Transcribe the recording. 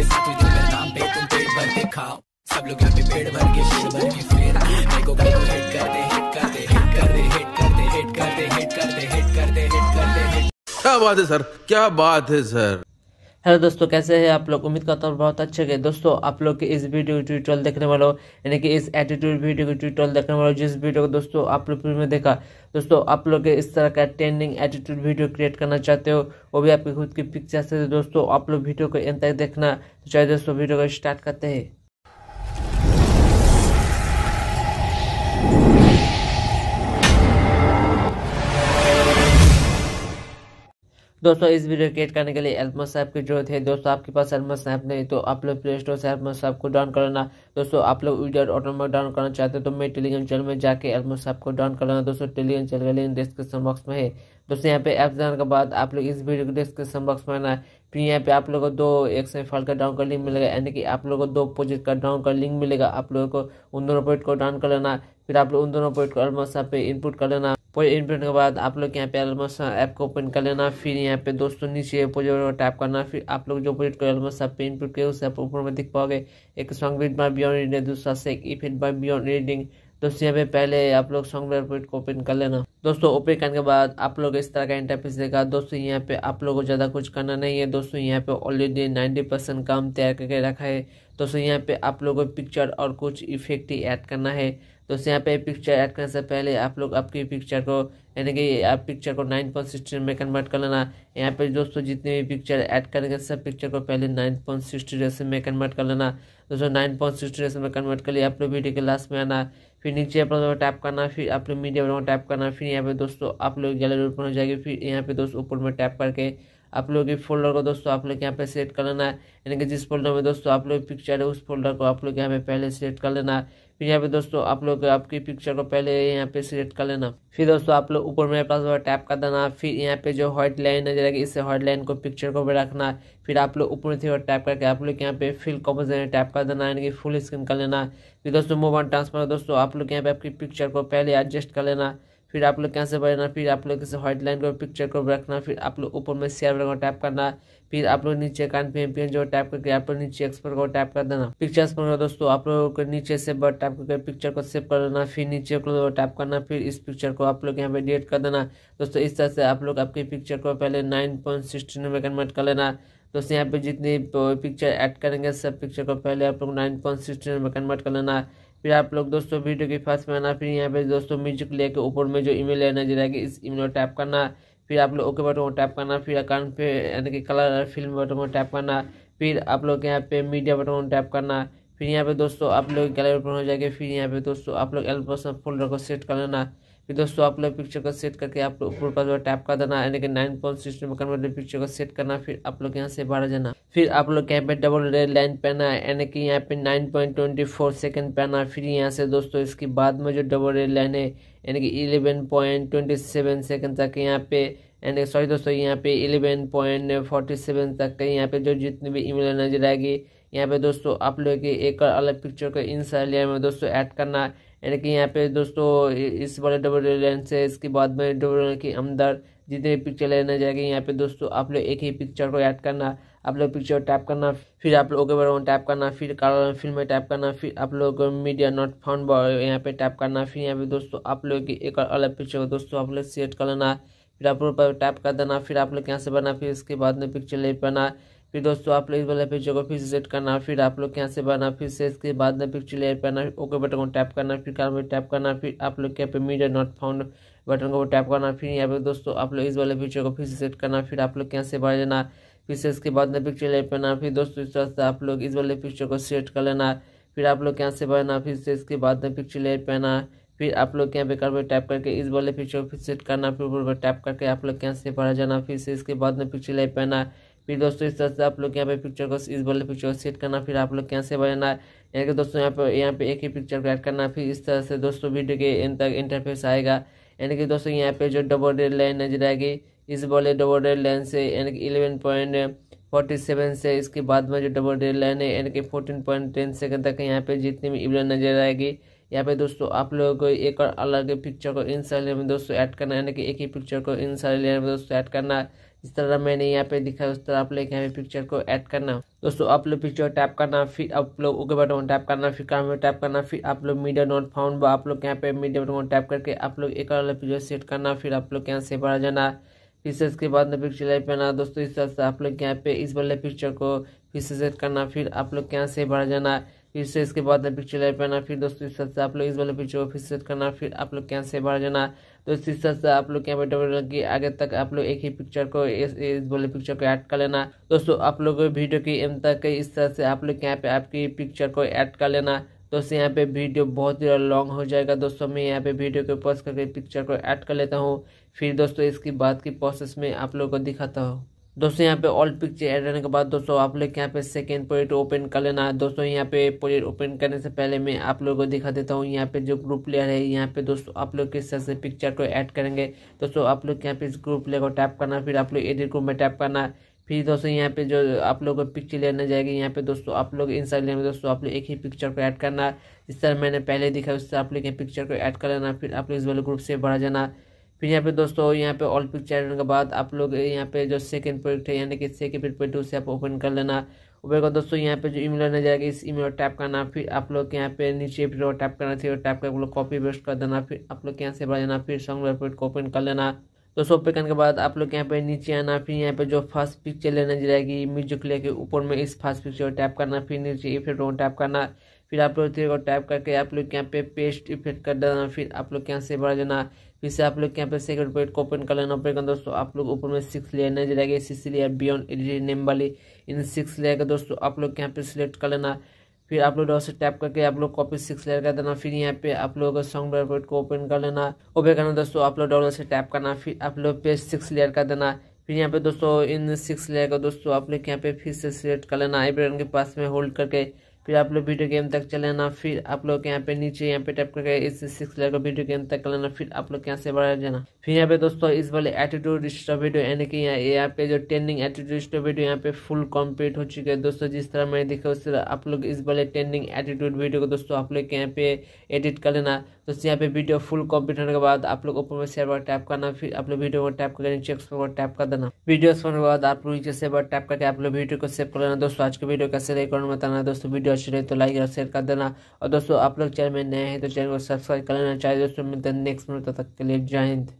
के साथ हुई दिन नाम पे तुम पेड़ भर के खाओ सब लोग यहाँ पे पेड़ भर के शेर भर के फेर मेरे को हिट कर दे हिट कर दे हिट कर दे हिट कर दे हिट कर दे हिट कर दे हिट कर दे हिट कर दे हिट क्या बात है सर क्या बात है सर हेलो दोस्तों कैसे हैं आप लोग उम्मीद करता हूँ बहुत अच्छे गए दोस्तों आप लोग के इस वीडियो की ट्यूटोरियल देखने वाले हो यानी कि इस एटीट्यूड वीडियो की ट्यूटोरियल देखने वाले हो जिस वीडियो को दोस्तों आप लोग में देखा दोस्तों आप लोग इस तरह का ट्रेंडिंग एटीट्यूड वीडियो क्रिएट करना चाहते हो वो भी आपकी खुद की पिक्चर से दोस्तों आप लोग वीडियो को एंड तक देखना तो चाहे दोस्तों वीडियो को स्टार्ट करते हैं दोस्तों इस वीडियो क्रिएट करने के लिए एल्मस ऐप की जरूरत है दोस्तों आपके पास एल्मस ऐप नहीं तो आप लोग प्ले स्टोर से एल्मस ऐप को डाउन करना दोस्तों आप लोग वीडियो ऑटोमेटिक डाउन करना चाहते हैं तो मैं टेलीग्राम चैनल में जाकर एल्मस ऐप को डाउन करना दोस्तों टेलीग्राम चैनल का लिंक डिस्क्रिप्शन बॉक्स में है दोस्तों यहाँ पे ऐप जाने के बाद आप लोग इस वीडियो को डिस्क्रिप्शन बॉक्स में आना फिर यहाँ पे आप लोगों को दो एक से फाइल का डाउन का लिंक मिलेगा यानी कि आप लोगों को दो पोजिट का डाउन का लिंक मिलेगा आप लोगों को उन दोनों पॉइंट को डाउन कर लेना फिर आप लोग उन दोनों पॉइंट को अलमस ऐप पे इनपुट कर लेना पोज इनपुट के बाद आप लोग यहाँ पे एलमस ऐप uh, को ओपन कर लेना फिर यहाँ पे दोस्तों नीचे पोजिट करना फिर आप लोग जो प्रोजेक्ट को एलमस ऐप पे इनपुट करें उस ऐप ऊपर में दिख पाओगे एक song with by beyond reading दूसरा से एक इफेक्ट बाय बियॉन्ड रीडिंग दोस्तों यहाँ पे पहले आप लोग सॉन्ग प्रोजेक्ट को ओपन कर लेना दोस्तों ओपन करने के बाद आप लोग इस तरह का इंटरफेस देगा दोस्तों यहाँ पे आप लोगों को ज़्यादा कुछ करना नहीं है दोस्तों यहाँ पे ऑलरेडी नाइन्टी परसेंट काम तैयार करके रखा है दोस्तों यहाँ पे आप लोगों को पिक्चर और कुछ इफेक्ट ही ऐड करना है दोस्तों यहाँ पे पिक्चर ऐड करने से पहले आप लोग आपकी पिक्चर को यानी कि आप पिक्चर को नाइन पॉइंट सिक्सटी में कन्वर्ट कर लेना यहाँ पे दोस्तों जितने भी पिक्चर ऐड करेंगे सब पिक्चर को पहले नाइन पॉइंट सिक्सटी रेस में कन्वर्ट कर लेना दोस्तों नाइन पॉइंट सिक्सटी में कन्वर्ट कर लिया आप लोग वीडियो के लास्ट में आना फिर नीचे आप लोग टैप करना फिर आप लोग मीडिया पर टैप करना फिर यहाँ पे दोस्तों आप लोग गैलरी ओपन हो जाएगी फिर यहाँ पे दोस्तों ऊपर में टैप करके आप लोग के फोल्डर को दोस्तों आप लोग यहाँ पे सेलेक्ट कर लेना है यानी कि जिस फोल्डर में दोस्तों आप लोग पिक्चर है उस फोल्डर को आप लोग यहाँ पे पहले सेलेक्ट कर लेना है फिर तो यहाँ पे दोस्तों आप लोग आपकी पिक्चर को पहले यहाँ पे सिलेक्ट कर लेना फिर दोस्तों आप लोग ऊपर मेरे पास टैप कर देना फिर यहाँ पे जो व्हाइट लाइन नजर आएगी इससे व्हाइट लाइन को पिक्चर को भी रखना फिर आप लोग ऊपर थी टैप करके आप लोग यहाँ पे फिल कॉम्पोजन टैप कर देना यानी कि फुल स्क्रीन कर लेना फिर दोस्तों मोबाइल ट्रांसफर दोस्तों आप लोग यहाँ पे आपकी पिक्चर को पहले एडजस्ट कर लेना फिर आप लोग यहाँ से बढ़ना फिर आप लोग इसे व्हाइट लाइन को पिक्चर को रखना फिर आप लोग ऊपर में शेयर को टैप करना फिर आप लोग नीचे कान पे एमपीएन जो टाइप करके आप लोग नीचे एक्सपर्ट को टाइप कर देना पिक्चर्स पर दोस्तों आप लोग को नीचे से बट टाइप करके पिक्चर को सेव कर देना फिर नीचे को टाइप करना फिर इस पिक्चर को आप लोग यहाँ पे डिलीट कर देना दोस्तों इस तरह से आप लोग आपके पिक्चर को पहले नाइन पॉइंट सिक्सटीन में कन्वर्ट कर लेना दोस्तों यहाँ पे जितनी पिक्चर ऐड करेंगे सब पिक्चर को पहले आप लोग नाइन पॉइंट सिक्सटीन में कन्वर्ट कर लेना फिर आप लोग दोस्तों वीडियो के फर्स्ट में आना फिर यहाँ पे दोस्तों म्यूजिक लेके ऊपर में जो ईमेल है नजर आएगी इस ईमेल में टैप करना फिर आप लोग ओके बटन टैप करना फिर अकाउंट पे यानी कि कलर फिल्म बटन को टैप करना फिर आप लोग यहाँ पे मीडिया बटन टैप करना फिर यहाँ पे दोस्तों आप लोग गैलरी ओपन हो जाएगी फिर यहाँ पे दोस्तों आप लोग एल्बम फोल्डर को सेट कर लेना फिर दोस्तों आप लोग पिक्चर को सेट करके आप लोग ऊपर पास टैप कर देना यानी कि नाइन पॉइंट सिक्स में कन्वर्ट पिक्चर को सेट करना फिर आप लोग यहाँ से बाहर जाना फिर आप लोग यहाँ पे डबल रेड लाइन पहना है यानी कि यहाँ पे nine point twenty four second पहना फिर यहाँ से दोस्तों इसके बाद में जो डबल रेड लाइन है यानी कि eleven point twenty seven second तक यहाँ पे यानी सॉरी दोस्तों यहाँ पे इलेवन पॉइंट फोर्टी सेवन तक का यहाँ पे जो जितनी भी ईमेल नजर आएगी यहाँ पे दोस्तों आप लोग एक अलग पिक्चर को इन सारे लेयर में दोस्तों ऐड करना यानी कि यहाँ पे दोस्तों इस वाले डबल लेंस है इसके बाद में डबल के अंदर जितने पिक्चर लेना जाएगी यहाँ पे दोस्तों आप लोग एक ही पिक्चर को ऐड करना आप लोग पिक्चर टैप करना फिर आप लोग ओके बटन टैप करना फिर कलर फिल्म में टैप करना फिर आप लोग मीडिया नॉट फाउंड यहाँ पे टैप करना फिर यहाँ पे दोस्तों आप लोग की एक अलग पिक्चर को दोस्तों आप लोग सेट कर लेना फिर आप लोग टाइप टैप कर देना फिर आप लोग यहाँ से बना फिर इसके बाद में पिक्चर ले पाना फिर दोस्तों आप लोग इस वाले पिक्चर को फिर से सेट करना फिर आप लोग यहाँ से बना फिर से इसके बाद में पिक्चर लेयर पर आना ओके बटन को टैप करना फिर कार में टैप करना फिर आप लोग यहाँ पे मीडिया नॉट फाउंड बटन को टैप करना फिर यहाँ पे दोस्तों आप लोग इस वाले पिक्चर को फिर से सेट करना फिर आप लोग यहाँ से बढ़ लेना फिर से इसके बाद में पिक्चर लेयर पर आना फिर दोस्तों इस तरह से आप लोग इस वाले पिक्चर को सेट कर लेना फिर आप लोग यहाँ से बढ़ना फिर से इसके बाद में पिक्चर लेयर पर आना फिर आप लोग यहाँ पे कार में टैप करके इस वाले पिक्चर को फिर सेट करना फिर ऊपर टैप करके आप लोग यहाँ से बढ़ा जाना फिर से इसके बाद में पिक्चर लेयर पर आना फिर दोस्तों इस तरह से आप लोग यहाँ पे पिक्चर को इस वाले पिक्चर को सेट करना फिर आप लोग कैसे बजाना यानी कि दोस्तों यहाँ पे यहाँ पे एक ही पिक्चर को ऐड करना फिर इस तरह से दोस्तों वीडियो के एंड तक इंटरफेस आएगा यानी कि दोस्तों यहाँ पे जो डबल डेड लाइन नजर आएगी इस वाले डबल डेड लाइन से यानी कि इलेवन पॉइंट फोर्टी सेवन से इसके बाद में जो डबल डेड लाइन है यानी कि फोर्टीन पॉइंट टेन सेकेंड तक यहाँ पे जितनी भी इवन नजर आएगी यहाँ पे दोस्तों आप लोगों को एक और अलग पिक्चर को इन सारे में दोस्तों ऐड करना यानी कि एक ही पिक्चर को इन सारे लेयर में दोस्तों ऐड करना जिस तरह मैंने यहाँ पे दिखाया उस तरह आप लोग यहाँ पे पिक्चर को ऐड करना दोस्तों आप लोग पिक्चर टैप करना फिर आप लोग ओके बटन टैप करना फिर कैमरे टैप करना फिर आप लोग मीडिया नोट फाउंड आप लोग यहाँ पे मीडिया बटन टैप करके आप लोग एक और पिक्चर सेट करना फिर आप लोग यहाँ से बढ़ा जाना फिर इसके बाद में पिक्चर लाइव पहना दोस्तों इस तरह से आप लोग यहाँ पे इस वाले पिक्चर को फिर से सेट करना फिर आप लोग यहाँ से बढ़ जाना फिर से इसके बाद पिक्चर लाइव पाना फिर दोस्तों इस तरह से आप लोग इस वाले पिक्चर को फिर सेट करना फिर आप लोग कैन बाहर जाना दोस्तों इस तरह से आप लोग यहाँ पे रख के आगे तक आप लोग एक ही पिक्चर को इस, वाले पिक्चर को ऐड कर लेना दोस्तों आप लोग वीडियो की एम तक इस तरह से आप लोग यहाँ पे आपकी पिक्चर को ऐड कर लेना दोस्तों यहाँ पे वीडियो बहुत ही लॉन्ग हो जाएगा दोस्तों मैं यहाँ पे वीडियो को पॉज करके पिक्चर को ऐड कर लेता हूँ फिर दोस्तों इसकी बात की प्रोसेस में आप लोगों को दिखाता हूँ दोस्तों यहाँ पे ऑल पिक्चर ऐड करने के बाद दोस्तों आप लोग यहाँ पे सेकेंड प्रोजेक्ट ओपन कर लेना दोस्तों यहाँ पे प्रोजेक्ट ओपन करने से पहले मैं आप लोगों को दिखा देता हूँ यहाँ पे जो ग्रुप लेयर है यहाँ पे दोस्तों आप लोग किस तरह से पिक्चर को ऐड करेंगे दोस्तों आप लोग यहाँ पे इस ग्रुप लेयर को टैप करना फिर आप लोग एडिट ग्रुप में टैप करना फिर दोस्तों यहाँ पे जो आप लोग को पिक्चर लेना जाएगी यहाँ पे दोस्तों आप लोग इन साइड लेना दोस्तों आप लोग एक ही पिक्चर को ऐड करना जिस तरह मैंने पहले दिखा उस तरह आप लोग यहाँ पिक्चर को ऐड कर लेना फिर आप लोग इस वाले ग्रुप से बढ़ा जाना फिर यहाँ पे दोस्तों यहाँ पे ऑल पिक्चर चैनल के बाद आप लोग यहाँ पे जो सेकंड प्रोजेक्ट है यानी कि सेकंड प्रोडक्ट उसे आप ओपन कर लेना ओपन दोस्तों यहाँ पे जो ईमेल होने जाएगा इस ईमेल टैप करना फिर आप लोग यहाँ पे नीचे फिर टैप करना चाहिए टैप कर लोग कॉपी पेस्ट कर देना फिर आप लोग यहाँ से बढ़ जाना फिर सॉन्ग रिपोर्ट को ओपन कर लेना दोस्तों ओपन करने के बाद आप लोग यहाँ पे नीचे आना फिर यहाँ पे जो फर्स्ट पिक्चर लेने जाएगी म्यूजिक लेके ऊपर में इस फर्स्ट पिक्चर को टैप करना फिर नीचे इफेक्ट टैप करना फिर आप लोग को टैप करके आप लोग यहाँ पे पेस्ट इफेक्ट कर देना फिर आप लोग यहाँ से बढ़ जाना फिर से आप लोग यहाँ पे सेकंड पेड को ओपन कर लेना पड़ेगा दोस्तों आप लोग ऊपर में सिक्स लेयर नजर नहीं जाएगा लेयर बियॉन्ड एडिट नेम वाली इन सिक्स लेयर का दोस्तों आप लोग यहाँ पे सिलेक्ट कर लेना फिर आप लोग डॉट से टैप करके आप लोग कॉपी सिक्स लेयर कर देना फिर यहाँ पे आप लोगों का सॉन्ग ब्राइट को ओपन कर लेना ओपन करना दोस्तों आप लोग डॉलर से टैप करना फिर आप लोग पेज सिक्स लेयर कर देना फिर यहाँ पे दोस्तों इन सिक्स लेयर का दोस्तों आप लोग यहाँ पे फिर से सिलेक्ट कर लेना आई के पास में होल्ड करके फिर आप लोग वीडियो गेम तक चले आना फिर आप लोग यहाँ पे नीचे यहाँ पे टाइप करके इस सिक्स लेकर वीडियो गेम तक लेना फिर आप लोग यहाँ से बढ़ा जाना फिर यहाँ पे दोस्तों इस वाले एटीट्यूड वीडियो यानी कि यहाँ ये आपके जो ट्रेंडिंग एटीट्यूड वीडियो यहाँ पे फुल कंप्लीट हो चुके हैं दोस्तों जिस तरह मैंने देखा उस तरह आप लोग इस वाले ट्रेंडिंग एटीट्यूड वीडियो को दोस्तों आप लोग यहाँ पे एडिट कर लेना दोस्तों यहाँ पे वीडियो फुल कम्प्लीट होने के बाद आप लोग ऊपर में शेयर बार टैप करना फिर आप लोग वीडियो को टैप करके नीचे पर टैप कर देना वीडियो होने के बाद आप लोग नीचे से बार टैप करके आप लोग वीडियो को सेव कर लेना दोस्तों आज के वीडियो कैसे रही कमेंट बताना दोस्तों वीडियो अच्छी रही तो लाइक और शेयर कर देना और दोस्तों आप लोग चैनल में नए हैं तो चैनल को सब्सक्राइब कर लेना चाहिए दोस्तों मिलते हैं नेक्स्ट मिनट तक के लिए जय हिंद